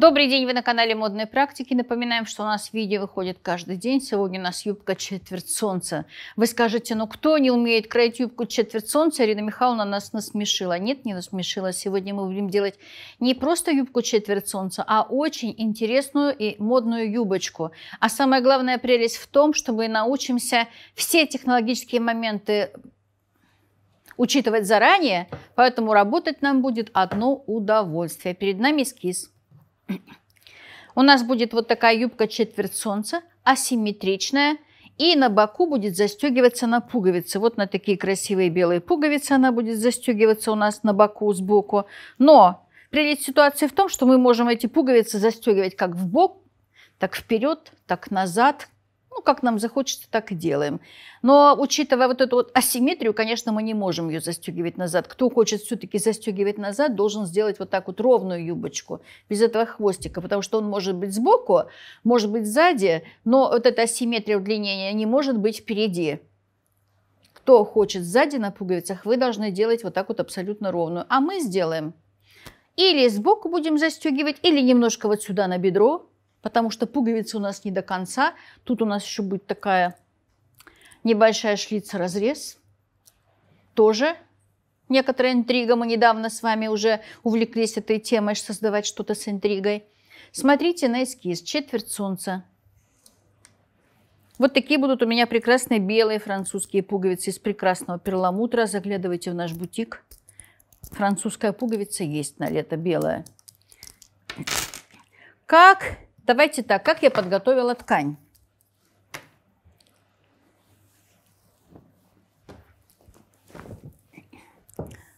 Добрый день, вы на канале модной практики. Напоминаем, что у нас видео выходит каждый день. Сегодня у нас юбка четверть солнца. Вы скажете, ну кто не умеет кроить юбку четверть солнца? Ирина Михайловна нас насмешила. Нет, не насмешила. Сегодня мы будем делать не просто юбку четверть солнца, а очень интересную и модную юбочку. А самое главное прелесть в том, что мы научимся все технологические моменты учитывать заранее, поэтому работать нам будет одно удовольствие. Перед нами эскиз. У нас будет вот такая юбка четверть солнца, асимметричная, и на боку будет застегиваться на пуговицы. Вот на такие красивые белые пуговицы она будет застегиваться у нас на боку, сбоку. Но прелесть ситуации в том, что мы можем эти пуговицы застегивать как в бок, так вперед, так назад – ну, как нам захочется, так и делаем. Но учитывая вот эту вот асимметрию, конечно, мы не можем ее застегивать назад. Кто хочет все-таки застегивать назад, должен сделать вот так вот ровную юбочку, без этого хвостика, потому что он может быть сбоку, может быть сзади, но вот эта асимметрия удлинения не может быть впереди. Кто хочет сзади на пуговицах, вы должны делать вот так вот абсолютно ровную. А мы сделаем или сбоку будем застегивать, или немножко вот сюда на бедро, потому что пуговицы у нас не до конца. Тут у нас еще будет такая небольшая шлица, разрез Тоже некоторая интрига. Мы недавно с вами уже увлеклись этой темой, создавать что-то с интригой. Смотрите на эскиз. Четверть солнца. Вот такие будут у меня прекрасные белые французские пуговицы из прекрасного перламутра. Заглядывайте в наш бутик. Французская пуговица есть на лето белая. Как Давайте так, как я подготовила ткань?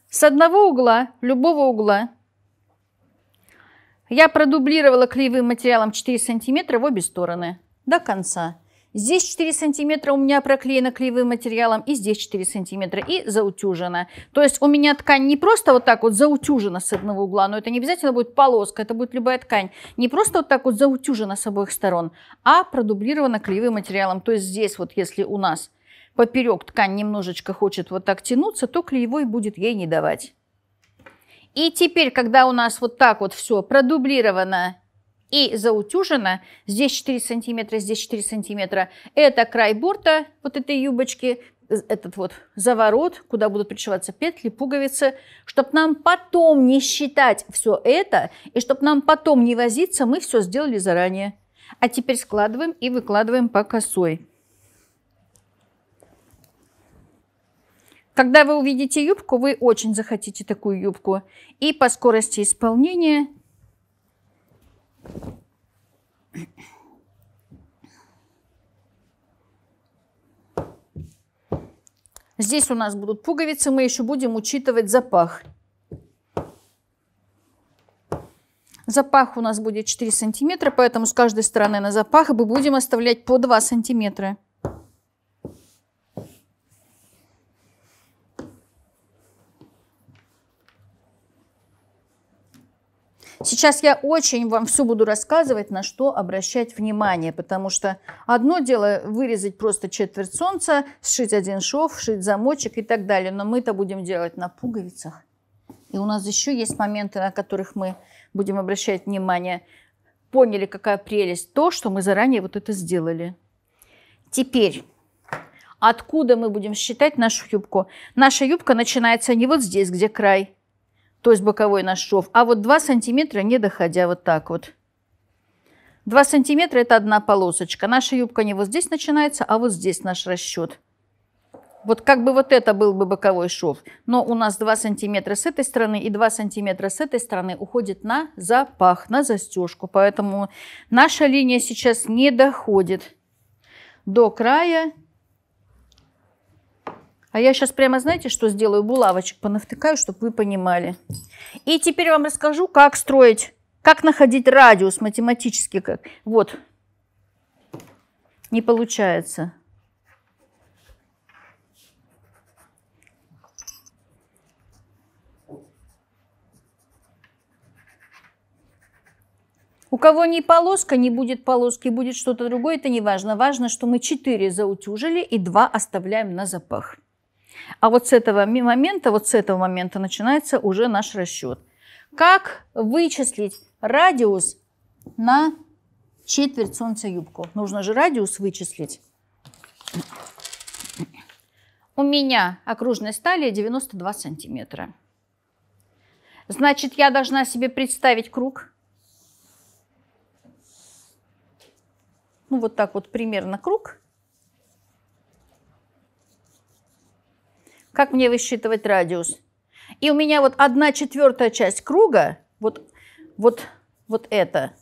С одного угла, любого угла, я продублировала клеевым материалом 4 сантиметра в обе стороны до конца. Здесь 4 сантиметра у меня проклеена клеевым материалом, и здесь 4 сантиметра, и заутюжена. То есть у меня ткань не просто вот так вот заутюжена с одного угла, но это не обязательно будет полоска, это будет любая ткань. Не просто вот так вот заутюжена с обоих сторон, а продублирована клеевым материалом. То есть здесь вот если у нас поперек ткань немножечко хочет вот так тянуться, то клеевой будет ей не давать. И теперь, когда у нас вот так вот все продублировано и заутюжено, здесь 4 сантиметра, здесь 4 сантиметра, это край борта вот этой юбочки, э, этот вот заворот, куда будут пришиваться петли, пуговицы, чтобы нам потом не считать все это, и чтобы нам потом не возиться, мы все сделали заранее. А теперь складываем и выкладываем по косой. Когда вы увидите юбку, вы очень захотите такую юбку. И по скорости исполнения Здесь у нас будут пуговицы, мы еще будем учитывать запах. Запах у нас будет 4 сантиметра, поэтому с каждой стороны на запах мы будем оставлять по 2 сантиметра. Сейчас я очень вам все буду рассказывать, на что обращать внимание, потому что одно дело вырезать просто четверть солнца, сшить один шов, сшить замочек и так далее, но мы то будем делать на пуговицах. И у нас еще есть моменты, на которых мы будем обращать внимание. Поняли, какая прелесть то, что мы заранее вот это сделали. Теперь откуда мы будем считать нашу юбку. Наша юбка начинается не вот здесь, где край, то есть боковой наш шов, а вот 2 сантиметра не доходя вот так вот. 2 сантиметра это одна полосочка. Наша юбка не вот здесь начинается, а вот здесь наш расчет. Вот как бы вот это был бы боковой шов. Но у нас 2 сантиметра с этой стороны и 2 сантиметра с этой стороны уходит на запах, на застежку. Поэтому наша линия сейчас не доходит до края а я сейчас прямо, знаете, что сделаю? Булавочек понавтыкаю, чтобы вы понимали. И теперь вам расскажу, как строить, как находить радиус математически. Как. Вот. Не получается. У кого не полоска, не будет полоски, будет что-то другое, это не важно. Важно, что мы 4 заутюжили и 2 оставляем на запах. А вот с этого момента, вот с этого момента начинается уже наш расчет. Как вычислить радиус на четверть солнца юбку? Нужно же радиус вычислить. У меня окружность талии 92 сантиметра. Значит, я должна себе представить круг. Ну, вот так вот примерно круг. Как мне высчитывать радиус? И у меня вот одна четвертая часть круга, вот, вот, вот это,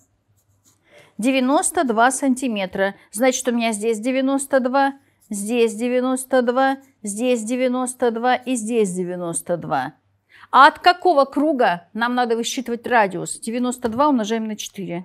92 сантиметра. Значит, у меня здесь 92, здесь 92, здесь 92 и здесь 92. А от какого круга нам надо высчитывать радиус? 92 умножаем на 4.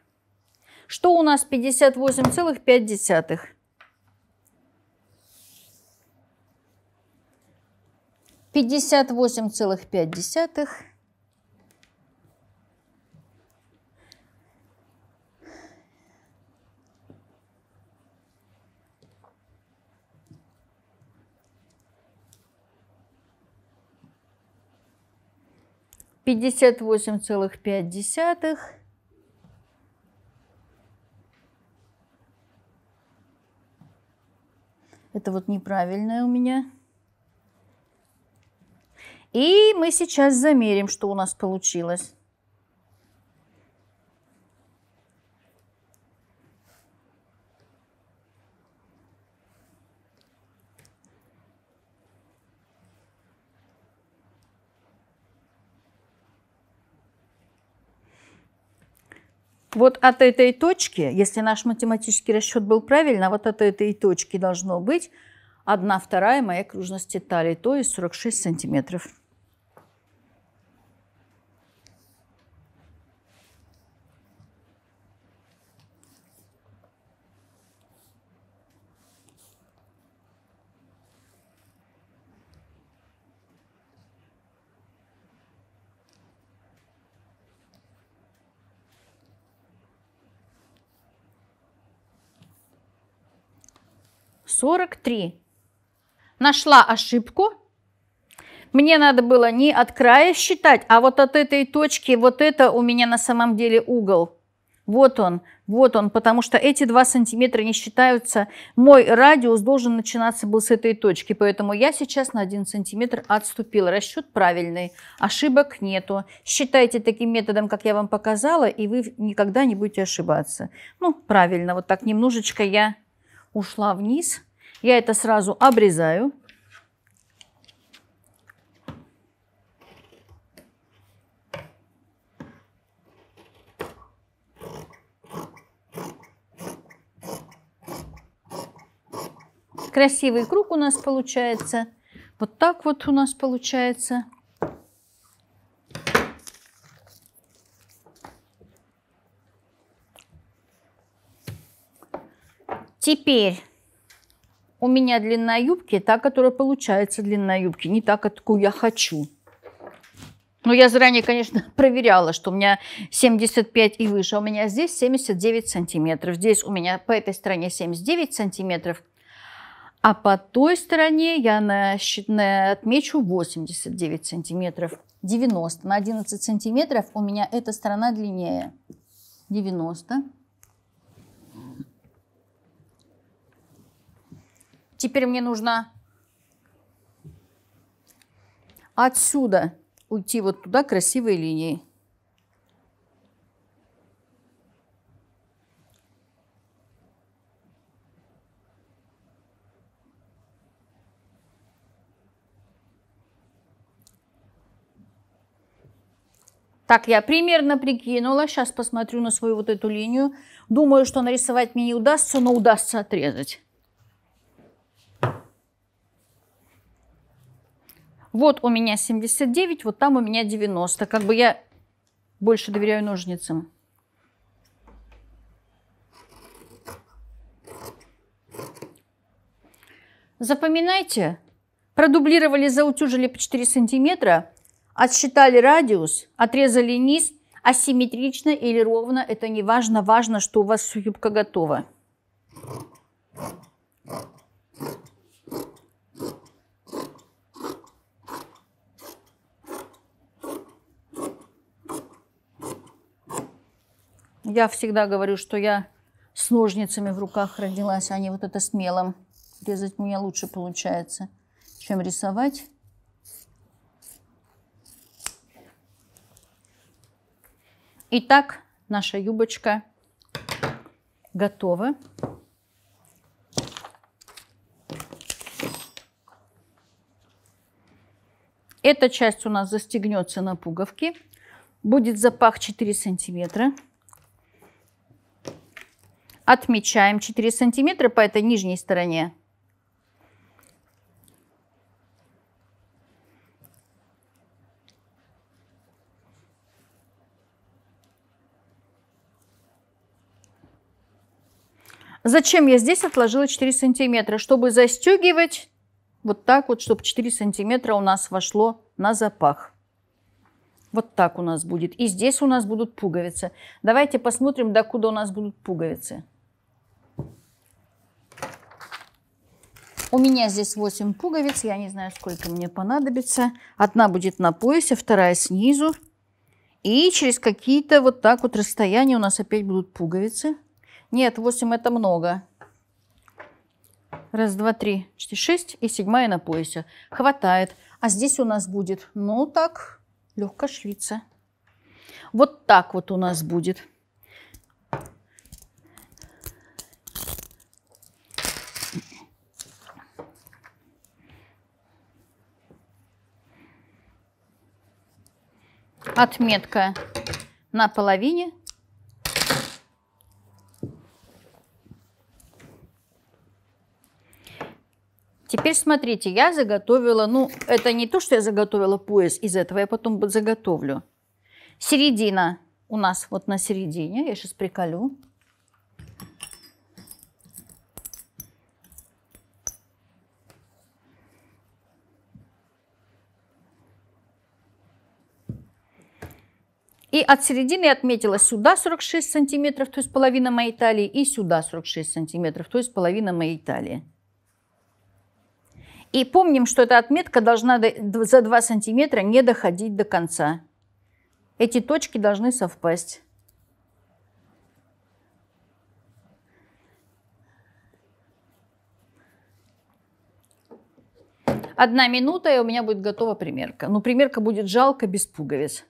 Что у нас 58,5? Пятьдесят восемь целых пять десятых. Пятьдесят восемь целых пять десятых. Это вот неправильное у меня. И мы сейчас замерим, что у нас получилось. вот от этой точки, если наш математический расчет был правильно, вот от этой точки должно быть 1 вторая моей окружности талии, то есть 46 сантиметров. 43. Нашла ошибку. Мне надо было не от края считать, а вот от этой точки, вот это у меня на самом деле угол. Вот он, вот он, потому что эти 2 сантиметра не считаются. Мой радиус должен начинаться был с этой точки, поэтому я сейчас на 1 сантиметр отступила. Расчет правильный, ошибок нету. Считайте таким методом, как я вам показала, и вы никогда не будете ошибаться. Ну, правильно, вот так немножечко я ушла вниз. Я это сразу обрезаю. Красивый круг у нас получается. Вот так вот у нас получается. Теперь у меня длина юбки та, которая получается длина юбки, не та, какую я хочу. Ну, я заранее, конечно, проверяла, что у меня 75 и выше. А у меня здесь 79 сантиметров. Здесь у меня по этой стороне 79 сантиметров. А по той стороне я на, на, отмечу 89 сантиметров. 90 на 11 сантиметров у меня эта сторона длиннее. 90 Теперь мне нужно отсюда уйти вот туда красивой линией. Так, я примерно прикинула. Сейчас посмотрю на свою вот эту линию. Думаю, что нарисовать мне не удастся, но удастся отрезать. вот у меня 79, вот там у меня 90. Как бы я больше доверяю ножницам. Запоминайте, продублировали, заутюжили по 4 сантиметра, отсчитали радиус, отрезали низ, асимметрично или ровно, это не важно, важно, что у вас юбка готова. Я всегда говорю, что я с ножницами в руках родилась, а не вот это с Резать у меня лучше получается, чем рисовать. Итак, наша юбочка готова. Эта часть у нас застегнется на пуговки. Будет запах 4 сантиметра. Отмечаем 4 сантиметра по этой нижней стороне. Зачем я здесь отложила 4 сантиметра? Чтобы застегивать вот так вот, чтобы 4 сантиметра у нас вошло на запах. Вот так у нас будет. И здесь у нас будут пуговицы. Давайте посмотрим, докуда у нас будут пуговицы. У меня здесь 8 пуговиц, я не знаю, сколько мне понадобится. Одна будет на поясе, вторая снизу. И через какие-то вот так вот расстояния у нас опять будут пуговицы. Нет, 8 это много. Раз, два, три, четыре, шесть. И седьмая на поясе. Хватает. А здесь у нас будет, ну так, легкая шлица. Вот так вот у нас будет. отметка на половине. Теперь смотрите, я заготовила, ну, это не то, что я заготовила пояс из этого, я потом заготовлю. Середина у нас вот на середине, я сейчас приколю. от середины отметила сюда 46 сантиметров, то есть половина моей талии, и сюда 46 сантиметров, то есть половина моей талии. И помним, что эта отметка должна за 2 сантиметра не доходить до конца. Эти точки должны совпасть. Одна минута, и у меня будет готова примерка. Но ну, примерка будет жалко без пуговиц.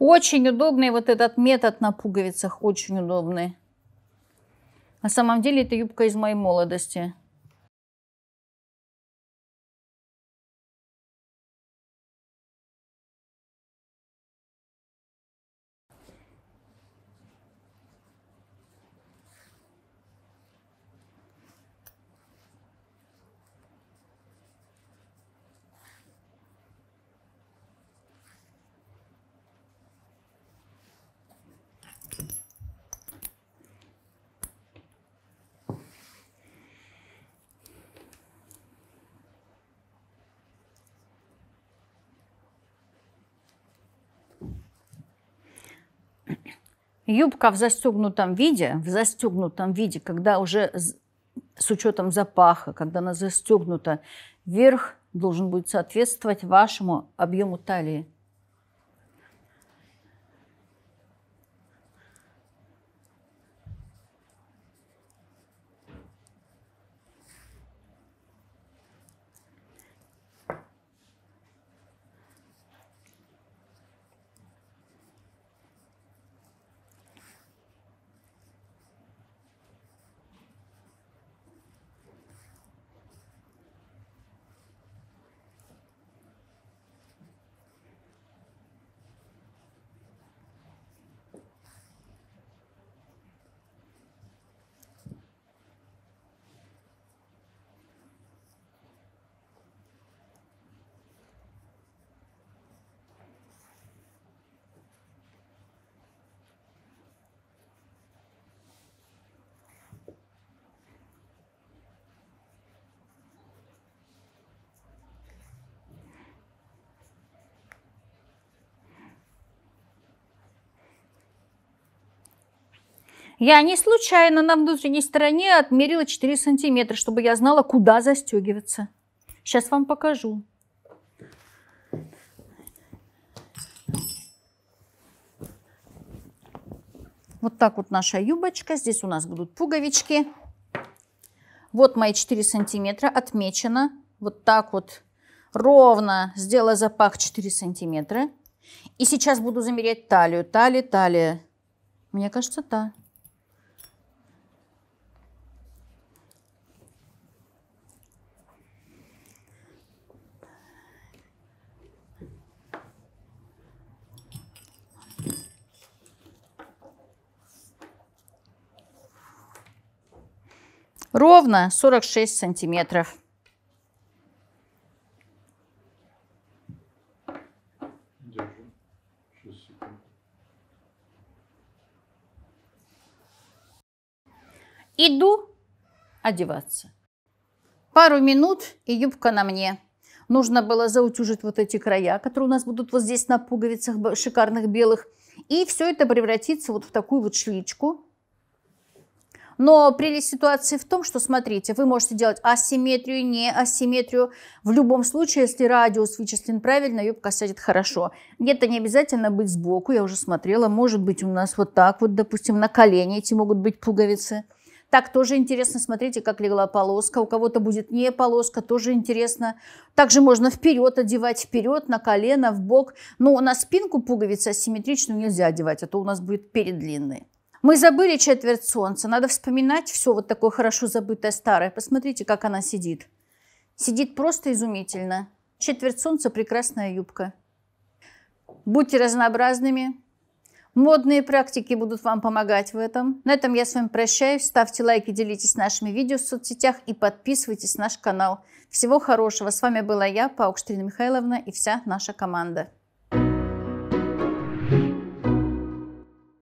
Очень удобный вот этот метод на пуговицах, очень удобный. На самом деле это юбка из моей молодости. Юбка в застегнутом виде, в застегнутом виде, когда уже с учетом запаха, когда она застегнута, верх должен будет соответствовать вашему объему талии. Я не случайно на внутренней стороне отмерила 4 сантиметра, чтобы я знала, куда застегиваться. Сейчас вам покажу. Вот так вот наша юбочка. Здесь у нас будут пуговички. Вот мои 4 сантиметра отмечено. Вот так вот ровно сделала запах 4 сантиметра. И сейчас буду замерять талию. Талия, талия. Мне кажется, та. Да. ровно 46 сантиметров. Иду одеваться. Пару минут и юбка на мне. Нужно было заутюжить вот эти края, которые у нас будут вот здесь на пуговицах шикарных белых. И все это превратится вот в такую вот шличку. Но прелесть ситуации в том, что, смотрите, вы можете делать асимметрию, не асимметрию. В любом случае, если радиус вычислен правильно, юбка сядет хорошо. Где-то не обязательно быть сбоку, я уже смотрела. Может быть, у нас вот так вот, допустим, на колени эти могут быть пуговицы. Так тоже интересно, смотрите, как легла полоска. У кого-то будет не полоска, тоже интересно. Также можно вперед одевать, вперед, на колено, в бок. Но на спинку пуговицы асимметричную нельзя одевать, а то у нас будет передлинные. Мы забыли четверть солнца, надо вспоминать все вот такое хорошо забытое старое. Посмотрите, как она сидит. Сидит просто изумительно. Четверть солнца – прекрасная юбка. Будьте разнообразными. Модные практики будут вам помогать в этом. На этом я с вами прощаюсь. Ставьте лайки, делитесь нашими видео в соцсетях и подписывайтесь на наш канал. Всего хорошего. С вами была я, Паукштрина Михайловна и вся наша команда.